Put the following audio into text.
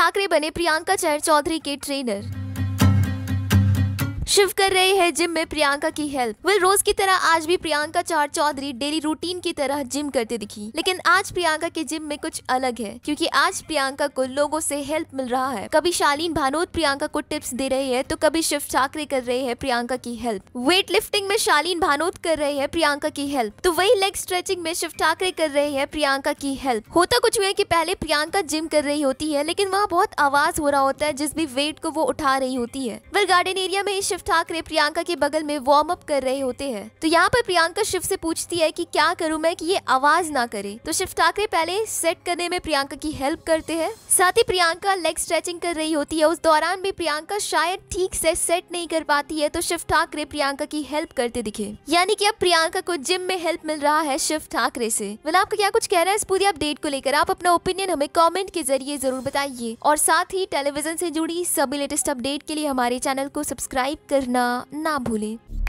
ठाकरे बने प्रियंका चैर चौधरी के ट्रेनर शिव कर रहे हैं जिम में प्रियंका की हेल्प वेल रोज की तरह आज भी प्रियंका चार चौधरी डेली रूटीन की तरह जिम करते दिखी लेकिन आज प्रियंका के जिम में कुछ अलग है क्योंकि आज प्रियंका को लोगों से हेल्प मिल रहा है कभी शालीन भानोद प्रियंका को टिप्स दे रहे हैं तो कभी शिव ठाकरे कर रहे है प्रियंका की हेल्प वेट लिफ्टिंग में शालीन भानोद कर रहे है प्रियंका की हेल्प तो वही लेग स्ट्रेचिंग में शिव ठाकरे कर रहे है प्रियंका की हेल्प होता कुछ हुआ की पहले प्रियंका जिम कर रही होती है लेकिन वहाँ बहुत आवाज हो रहा होता है जिस भी वेट को वो उठा रही होती है वेल गार्डन एरिया में ही शिव शिव ठाकरे प्रियंका के बगल में वार्म अप कर रहे होते हैं तो यहाँ पर प्रियंका शिव से पूछती है कि क्या करूँ मैं कि ये आवाज ना करे तो शिव ठाकरे पहले सेट करने में प्रियंका की हेल्प करते हैं साथ ही प्रियंका लेग स्ट्रेचिंग कर रही होती है उस दौरान भी प्रियंका शायद ठीक से सेट नहीं कर पाती है तो शिव ठाकरे प्रियंका की हेल्प करते दिखे यानी की अब प्रियंका को जिम में हेल्प मिल रहा है शिव ठाकरे से मतलब आपका क्या कुछ कह रहा है इस पूरी अपडेट को लेकर आप अपना ओपिनियन हमें कॉमेंट के जरिए जरूर बताइए और साथ ही टेलीविजन से जुड़ी सभी लेटेस्ट अपडेट के लिए हमारे चैनल को सब्सक्राइब करना ना भूलें